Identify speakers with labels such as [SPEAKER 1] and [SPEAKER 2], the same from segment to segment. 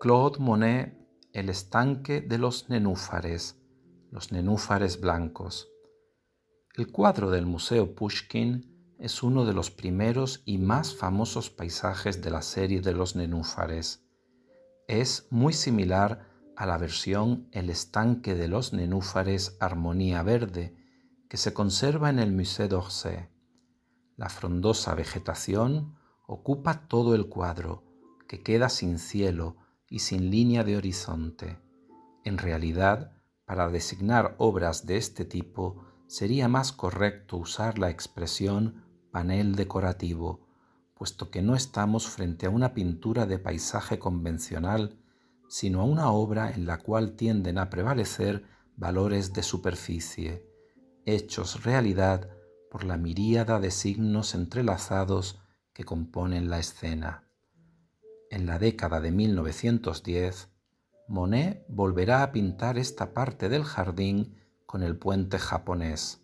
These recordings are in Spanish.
[SPEAKER 1] Claude Monet, El estanque de los nenúfares, los nenúfares blancos. El cuadro del Museo Pushkin es uno de los primeros y más famosos paisajes de la serie de los nenúfares. Es muy similar a la versión El estanque de los nenúfares Armonía Verde, que se conserva en el Museo d'Orsay. La frondosa vegetación ocupa todo el cuadro, que queda sin cielo, y sin línea de horizonte. En realidad, para designar obras de este tipo sería más correcto usar la expresión panel decorativo, puesto que no estamos frente a una pintura de paisaje convencional, sino a una obra en la cual tienden a prevalecer valores de superficie, hechos realidad por la miríada de signos entrelazados que componen la escena en la década de 1910, Monet volverá a pintar esta parte del jardín con el puente japonés.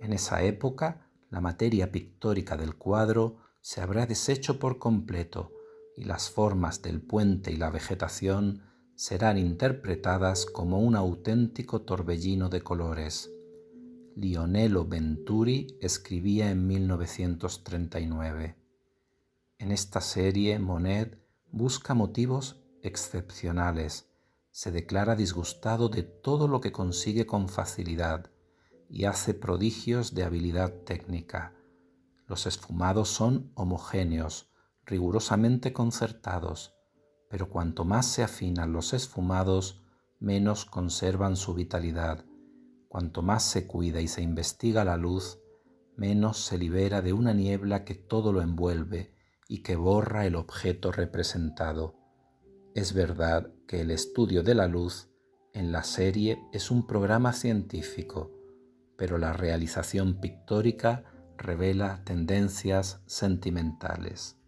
[SPEAKER 1] En esa época, la materia pictórica del cuadro se habrá deshecho por completo y las formas del puente y la vegetación serán interpretadas como un auténtico torbellino de colores. Lionello Venturi escribía en 1939. En esta serie, Monet busca motivos excepcionales, se declara disgustado de todo lo que consigue con facilidad y hace prodigios de habilidad técnica. Los esfumados son homogéneos, rigurosamente concertados, pero cuanto más se afinan los esfumados, menos conservan su vitalidad. Cuanto más se cuida y se investiga la luz, menos se libera de una niebla que todo lo envuelve y que borra el objeto representado. Es verdad que el estudio de la luz en la serie es un programa científico, pero la realización pictórica revela tendencias sentimentales.